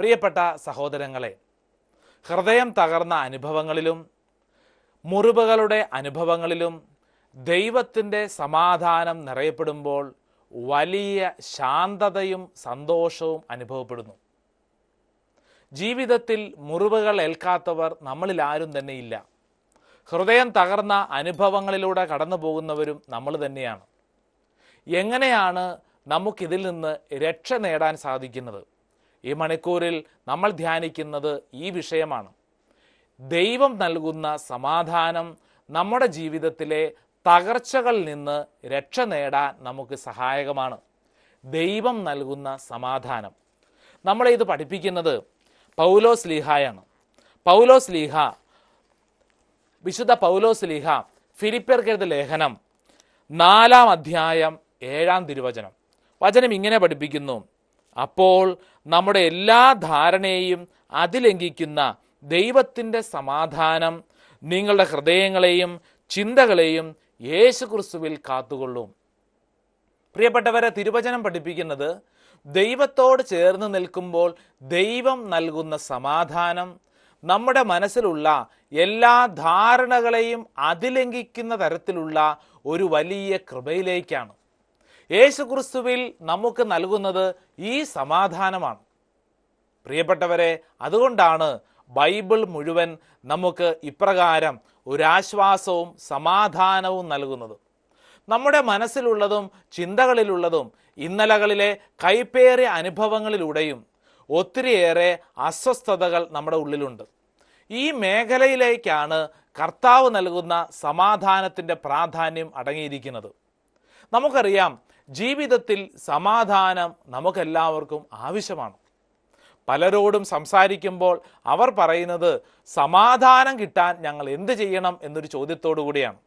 പ്രിയപ്പെട്ട സഹോദരങ്ങളെ ഹൃദയം തകർന്ന അനുഭവങ്ങളിലും മുറിവുകളുടെ അനുഭവങ്ങളിലും ദൈവത്തിൻ്റെ സമാധാനം നിറയപ്പെടുമ്പോൾ വലിയ ശാന്തതയും സന്തോഷവും അനുഭവപ്പെടുന്നു ജീവിതത്തിൽ മുറിവുകൾ ഏൽക്കാത്തവർ നമ്മളിൽ ആരും തന്നെയില്ല ഹൃദയം തകർന്ന അനുഭവങ്ങളിലൂടെ കടന്നു പോകുന്നവരും നമ്മൾ തന്നെയാണ് എങ്ങനെയാണ് നമുക്കിതിൽ നിന്ന് രക്ഷ നേടാൻ സാധിക്കുന്നത് ഈ മണിക്കൂറിൽ നമ്മൾ ധ്യാനിക്കുന്നത് ഈ വിഷയമാണ് ദൈവം നൽകുന്ന സമാധാനം നമ്മുടെ ജീവിതത്തിലെ തകർച്ചകളിൽ നിന്ന് രക്ഷ നേടാൻ നമുക്ക് സഹായകമാണ് ദൈവം നൽകുന്ന സമാധാനം നമ്മളെ ഇത് പഠിപ്പിക്കുന്നത് പൗലോസ് ലീഹായാണ് പൗലോസ് ലീഹ വിശുദ്ധ പൗലോസ് ലീഹ ഫിലിപ്പിയർക്കെഴുത ലേഖനം നാലാം അധ്യായം ഏഴാം തിരുവചനം വചനം ഇങ്ങനെ പഠിപ്പിക്കുന്നു അപ്പോൾ നമ്മുടെ എല്ലാ ധാരണയെയും അതിലംഘിക്കുന്ന ദൈവത്തിൻ്റെ സമാധാനം നിങ്ങളുടെ ഹൃദയങ്ങളെയും ചിന്തകളെയും യേശുക്രിസ്തുവിൽ കാത്തുകൊള്ളും പ്രിയപ്പെട്ടവരെ തിരുവചനം പഠിപ്പിക്കുന്നത് ദൈവത്തോട് ചേർന്ന് നിൽക്കുമ്പോൾ ദൈവം നൽകുന്ന സമാധാനം നമ്മുടെ മനസ്സിലുള്ള എല്ലാ ധാരണകളെയും അതിലംഘിക്കുന്ന തരത്തിലുള്ള ഒരു വലിയ കൃപയിലേക്കാണ് യേശുക്രിസ്തുവിൽ നമുക്ക് നൽകുന്നത് ഈ സമാധാനമാണ് പ്രിയപ്പെട്ടവരെ അതുകൊണ്ടാണ് ബൈബിൾ മുഴുവൻ നമുക്ക് ഇപ്രകാരം ഒരാശ്വാസവും സമാധാനവും നൽകുന്നത് നമ്മുടെ മനസ്സിലുള്ളതും ചിന്തകളിലുള്ളതും ഇന്നലകളിലെ കൈപ്പേറിയ അനുഭവങ്ങളിലൂടെയും ഒത്തിരിയേറെ അസ്വസ്ഥതകൾ നമ്മുടെ ഉള്ളിലുണ്ട് ഈ മേഖലയിലേക്കാണ് കർത്താവ് നൽകുന്ന സമാധാനത്തിൻ്റെ പ്രാധാന്യം അടങ്ങിയിരിക്കുന്നത് നമുക്കറിയാം ജീവിതത്തിൽ സമാധാനം നമുക്കെല്ലാവർക്കും ആവശ്യമാണ് പലരോടും സംസാരിക്കുമ്പോൾ അവർ പറയുന്നത് സമാധാനം കിട്ടാൻ ഞങ്ങൾ എന്ത് ചെയ്യണം എന്നൊരു ചോദ്യത്തോടു കൂടിയാണ്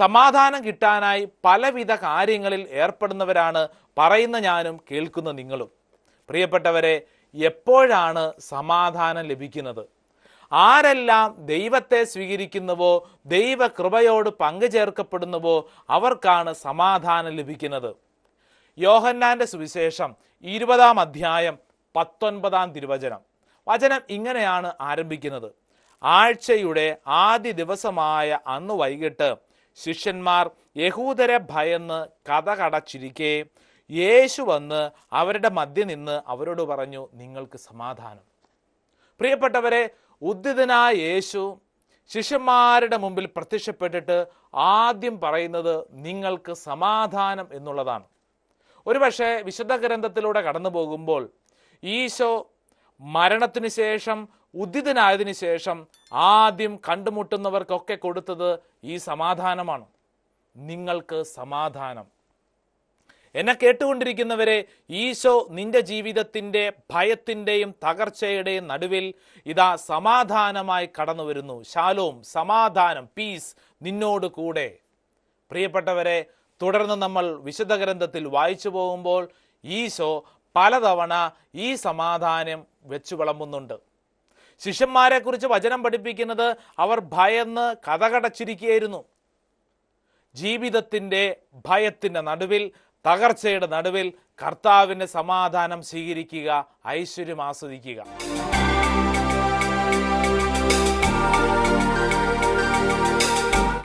സമാധാനം കിട്ടാനായി പലവിധ കാര്യങ്ങളിൽ ഏർപ്പെടുന്നവരാണ് പറയുന്ന ഞാനും കേൾക്കുന്ന നിങ്ങളും പ്രിയപ്പെട്ടവരെ എപ്പോഴാണ് സമാധാനം ലഭിക്കുന്നത് ആരെല്ലാം ദൈവത്തെ സ്വീകരിക്കുന്നുവോ ദൈവകൃപയോട് പങ്കുചേർക്കപ്പെടുന്നുവോ അവർക്കാണ് സമാധാനം ലഭിക്കുന്നത് യോഹന്നാന്റെ സുവിശേഷം ഇരുപതാം അധ്യായം പത്തൊൻപതാം തിരുവചനം വചനം ഇങ്ങനെയാണ് ആരംഭിക്കുന്നത് ആഴ്ചയുടെ ആദ്യ ദിവസമായ അന്ന് വൈകിട്ട് ശിഷ്യന്മാർ യഹൂദരെ ഭയന്ന് കഥ കടച്ചിരിക്കേ യേശു വന്ന് അവരുടെ മധ്യ നിന്ന് അവരോട് പറഞ്ഞു നിങ്ങൾക്ക് സമാധാനം പ്രിയപ്പെട്ടവരെ ഉദ്ധിതനായ യേശു ശിഷ്യന്മാരുടെ മുമ്പിൽ പ്രത്യക്ഷപ്പെട്ടിട്ട് ആദ്യം പറയുന്നത് നിങ്ങൾക്ക് സമാധാനം എന്നുള്ളതാണ് ഒരുപക്ഷെ വിശുദ്ധ ഗ്രന്ഥത്തിലൂടെ കടന്നു പോകുമ്പോൾ ഈശോ മരണത്തിനു ശേഷം ഉദിതനായതിനു ശേഷം ആദ്യം കണ്ടുമുട്ടുന്നവർക്കൊക്കെ കൊടുത്തത് ഈ സമാധാനമാണ് നിങ്ങൾക്ക് സമാധാനം എന്നെ കേട്ടുകൊണ്ടിരിക്കുന്നവരെ ഈശോ നിന്റെ ജീവിതത്തിൻ്റെ ഭയത്തിൻ്റെയും തകർച്ചയുടെയും നടുവിൽ ഇതാ സമാധാനമായി കടന്നു വരുന്നു ശാലോം സമാധാനം പീസ് നിന്നോട് കൂടെ പ്രിയപ്പെട്ടവരെ തുടർന്ന് നമ്മൾ വിശുദ്ധ ഗ്രന്ഥത്തിൽ വായിച്ചു പോകുമ്പോൾ ഈശോ പലതവണ ഈ സമാധാനം വെച്ചു വിളമ്പുന്നുണ്ട് ശിഷ്യന്മാരെ കുറിച്ച് വചനം പഠിപ്പിക്കുന്നത് അവർ ഭയന്ന് കഥകടച്ചിരിക്കുകയായിരുന്നു ജീവിതത്തിൻ്റെ ഭയത്തിൻ്റെ നടുവിൽ തകർച്ചയുടെ നടുവിൽ കർത്താവിൻ്റെ സമാധാനം സ്വീകരിക്കുക ഐശ്വര്യം ആസ്വദിക്കുക